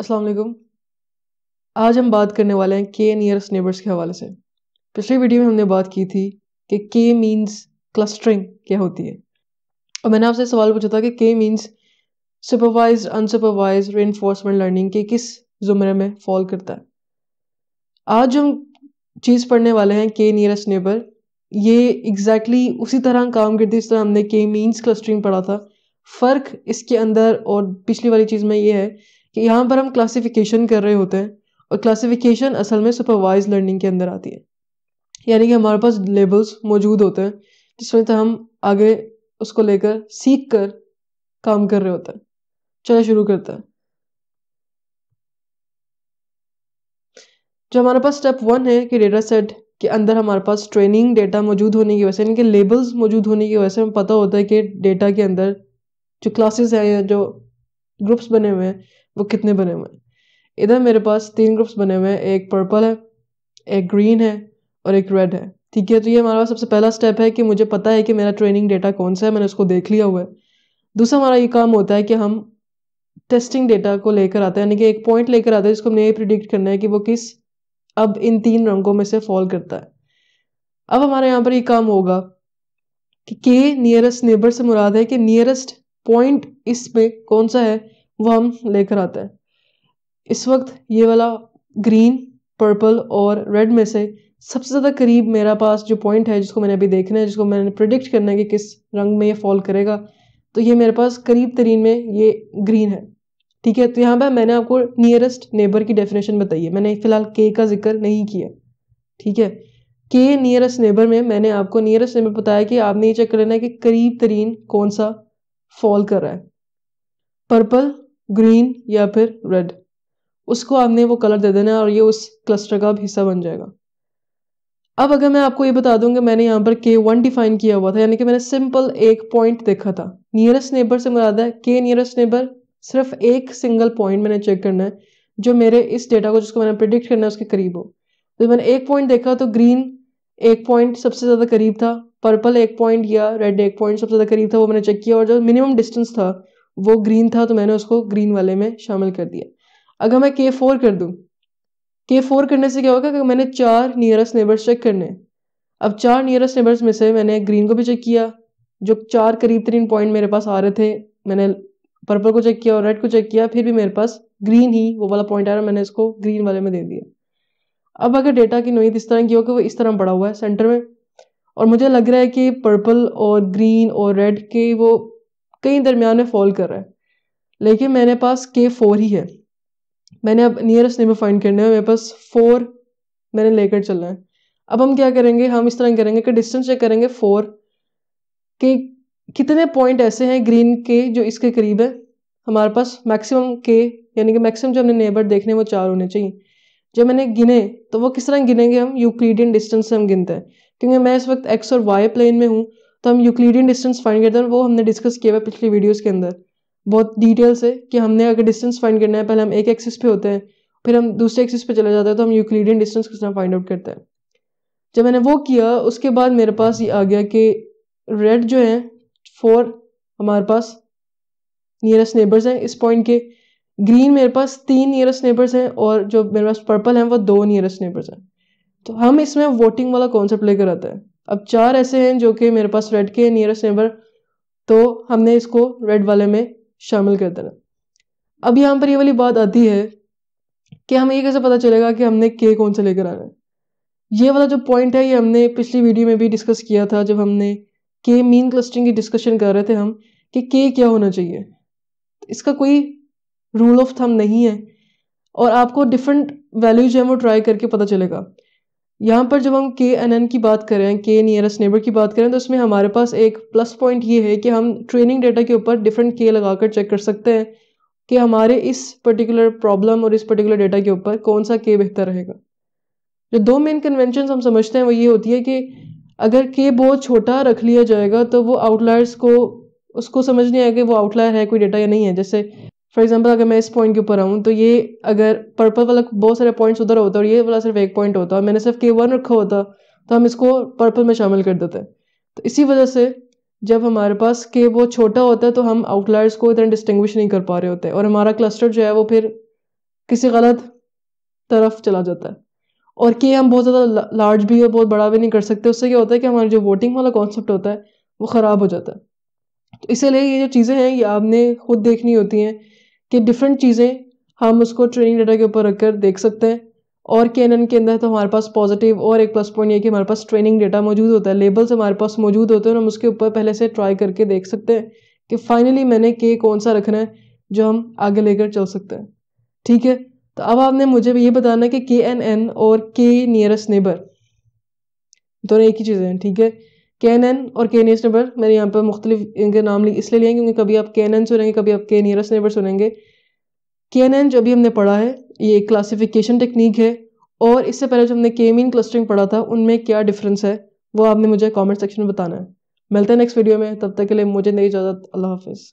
अस्सलाम वालेकुम आज हम बात करने वाले हैं के नियरस्ट नेबर्स के हवाले से पिछले वीडियो में हमने बात की थी कि के मीन्स क्लस्टरिंग क्या होती है और मैंने आपसे सवाल पूछा था कि के मीन्स सुपरवाइज अनसुपरवाइज रे लर्निंग के किस ज़ुमरे में फॉल करता है आज हम चीज़ पढ़ने वाले हैं के नियरस्ट नेबर ये एग्जैक्टली exactly उसी तरह काम करती है जिस तरह हमने के मीन्स क्लस्टरिंग पढ़ा था फ़र्क इसके अंदर और पिछली वाली चीज़ में ये है कि यहाँ पर हम क्लासिफिकेशन कर रहे होते हैं और क्लासिफिकेशन असल में सुपरवाइज लर्निंग के अंदर आती है यानी कि हमारे पास लेबल्स मौजूद होते हैं जिसमें तो हम आगे उसको लेकर सीख कर काम कर रहे होते हैं चलो शुरू करते हैं जो हमारे पास स्टेप वन है कि डेटा सेट के अंदर हमारे पास ट्रेनिंग डेटा मौजूद होने की वजह से यानी कि लेबल्स मौजूद होने की वजह से हमें पता होता है कि डेटा के अंदर जो क्लासेस हैं या जो ग्रुप्स बने हुए हैं वो कितने बने हुए हैं इधर मेरे पास तीन ग्रुप्स बने हुए हैं एक पर्पल है एक ग्रीन है और एक रेड है ठीक है तो ये हमारा सबसे पहला स्टेप है कि मुझे पता है कि मेरा ट्रेनिंग डेटा कौन सा है मैंने उसको देख लिया हुआ है दूसरा हमारा ये काम होता है कि हम टेस्टिंग डेटा को लेकर आते हैं यानी कि एक पॉइंट लेकर आते हैं जिसको हमने ये प्रिडिक्ट करना है कि वो किस अब इन तीन रंगों में से फॉल करता है अब हमारे यहाँ पर ये काम होगा कि के नियरेस्ट नेबर से मुराद है कि नियरेस्ट पॉइंट इसमें कौन सा है वो हम लेकर आते हैं इस वक्त ये वाला ग्रीन पर्पल और रेड में से सबसे ज़्यादा करीब मेरा पास जो पॉइंट है जिसको मैंने अभी देखना है जिसको मैंने प्रिडिक्ट करना है कि किस रंग में ये फॉल करेगा तो ये मेरे पास करीब तरीन में ये ग्रीन है ठीक है तो यहाँ पर मैंने आपको नियरेस्ट नेबर की डेफिनेशन बताई है मैंने फ़िलहाल के का जिक्र नहीं किया ठीक है के नियरेस्ट नेबर में मैंने आपको नियरेस्ट नेबर बताया कि आपने ये चेक करना है कि करीब तरीन कौन सा फॉल कर रहा है पर्पल ग्रीन या फिर रेड उसको आपने वो कलर दे देना है और ये उस क्लस्टर का हिस्सा बन जाएगा अब अगर मैं आपको ये बता दूं कि मैंने यहाँ पर के वन डिफाइन किया हुआ था यानी कि मैंने सिंपल एक पॉइंट देखा था नियरेस्ट नेबर से मुराद है के नियरेस्ट नेबर सिर्फ एक सिंगल पॉइंट मैंने चेक करना है जो मेरे इस डेटा को जिसको मैंने प्रिडिक्ट करना है उसके करीब हो तो मैंने एक पॉइंट देखा तो ग्रीन एक पॉइंट सबसे ज़्यादा करीब था पर्पल एक पॉइंट या रेड एक पॉइंट सबसे ज़्यादा करीब था वो मैंने चेक किया और जो मिनिमम डिस्टेंस था वो ग्रीन था तो मैंने उसको ग्रीन वाले में शामिल कर दिया अगर मैं के फोर कर दूँ के फोर करने से क्या होगा कि मैंने चार नियरेस्ट नेबर्स चेक करने अब चार नियरेस्ट नेबर्स में से मैंने ग्रीन को भी चेक किया जो चार करीब तरीन पॉइंट मेरे पास आ रहे थे मैंने पर्पल को चेक किया और रेड को चेक किया फिर भी मेरे पास ग्रीन ही वो वाला पॉइंट आ रहा मैंने इसको ग्रीन वाले में दे दिया अब अगर डेटा की नोयत इस तरह की हो कि वो इस तरह पड़ा हुआ है सेंटर में और मुझे लग रहा है कि पर्पल और ग्रीन और रेड के वो कहीं दरमियान में फॉल कर रहा है लेकिन मेरे पास के फोर ही है मैंने अब नियरेस्ट नेबर फाइंड करने है मेरे पास फोर मैंने लेकर चलना है अब हम क्या करेंगे हम इस तरह करेंगे कि डिस्टेंस चेक करेंगे फोर कि कितने पॉइंट ऐसे हैं ग्रीन के जो इसके करीब है हमारे पास मैक्सिमम के यानी कि मैक्सिमम जो हमने नेबर देखने वो चार होने चाहिए जब मैंने गिने तो वो किस तरह गिनेंगे हम यूक्लिडियन डिस्टेंस से हम गिनते हैं क्योंकि मैं इस वक्त एक्स और वाई प्लेन में हूँ तो हम यूक्लिडियन डिस्टेंस फाइंड करते हैं वो हमने डिस्कस किया हुआ पिछले वीडियोज़ के अंदर बहुत डिटेल से कि हमने अगर डिस्टेंस फाइंड करना है पहले हम एक एक्सिस पे होते हैं फिर हम दूसरे एक्सिस पे चले जाते हैं तो हम यूक्लिडियन डिस्टेंस किस तरह फाइंड आउट करते हैं जब मैंने वो किया उसके बाद मेरे पास ये आ गया कि रेड जो है फोर हमारे पास नियरेस्ट नेबर्स हैं इस पॉइंट के ग्रीन मेरे पास तीन नियरेस्ट नेबर्स हैं और जो मेरे पास पर्पल हैं वो दो नियरेस्ट नेबर्स हैं तो हम इसमें वोटिंग वाला कॉन्सेप्ट लेकर आते हैं अब चार ऐसे हैं जो कि मेरे पास रेड के नियरेस्ट नेबर तो हमने इसको रेड वाले में शामिल कर देना अब यहाँ पर ये वाली बात आती है कि हमें ये कैसे पता चलेगा कि हमने के कौन सा लेकर आना है ये वाला जो पॉइंट है ये हमने पिछली वीडियो में भी डिस्कस किया था जब हमने के मीन क्लस्टरिंग की डिस्कशन कर रहे थे हम कि के क्या होना चाहिए इसका कोई रूल ऑफ थम नहीं है और आपको डिफरेंट वैल्यूज हैं वो ट्राई करके पता चलेगा यहाँ पर जब हम के एन एन की बात करें के नियरेस्ट नेबर की बात करें तो इसमें हमारे पास एक प्लस पॉइंट ये है कि हम ट्रेनिंग डेटा के ऊपर डिफरेंट के लगाकर चेक कर सकते हैं कि हमारे इस पर्टिकुलर प्रॉब्लम और इस पर्टिकुलर डेटा के ऊपर कौन सा के बेहतर रहेगा जो दो मेन कन्वेंशन हम समझते हैं वो ये होती है कि अगर के बहुत छोटा रख लिया जाएगा तो वो आउटलायर्स को उसको समझ नहीं आएगा कि वो आउटलायर है कोई डेटा या नहीं है जैसे फॉर एग्जाम्पल अगर मैं इस पॉइंट के ऊपर आऊँ तो ये अगर पर्पल वाला बहुत सारे पॉइंट्स उधर होता है और ये वाला सिर्फ एक पॉइंट होता है मैंने सिर्फ के वन रखा होता तो हम इसको पर्पल में शामिल कर देते हैं तो इसी वजह से जब हमारे पास के वो छोटा होता है तो हम आउटलायर्स को इतना डिस्टिंग्विश नहीं कर पा रहे होते और हमारा क्लस्टर जो है वो फिर किसी गलत तरफ चला जाता है और के हम बहुत ज़्यादा लार्ज भी और बहुत बड़ा भी नहीं कर सकते उससे क्या होता है कि हमारा जो वोटिंग वाला कॉन्सेप्ट होता है वो ख़राब हो जाता है तो इसीलिए ये जो चीज़ें हैं ये आपने खुद देखनी होती हैं कि डिफरेंट चीज़ें हम उसको ट्रेनिंग डाटा के ऊपर रखकर देख सकते हैं और एन के अंदर तो हमारे पास पॉजिटिव और एक प्लस पॉइंट ये कि हमारे पास ट्रेनिंग डेटा मौजूद होता है लेबल्स हमारे पास मौजूद होते हैं और हम उसके ऊपर पहले से ट्राई करके देख सकते हैं कि फाइनली मैंने के कौन सा रखना है जो हम आगे लेकर चल सकते हैं ठीक है तो अब आपने मुझे ये बताना है कि के एन एन और के नियरेस्ट नेबर दोनों एक ही चीज़ें हैं ठीक है कैनन और के नियरेस्ट नेबर मैंने यहाँ पर मुख्तलिफ इनके नाम लिए इसलिए लिए क्योंकि कभी आप कैनन सुनेंगे कभी आप के नियरेस्ट नेबर सुनेंगे एन जो भी हमने पढ़ा है ये एक क्लासीफिकेशन टेक्निक है और इससे पहले जो हमने के क्लस्टरिंग पढ़ा था उनमें क्या डिफरेंस है वो आपने मुझे कमेंट सेक्शन में बताना है मिलते हैं नेक्स्ट वीडियो में तब तक के लिए मुझे नई इजाज़त अल्लाह हाफिज़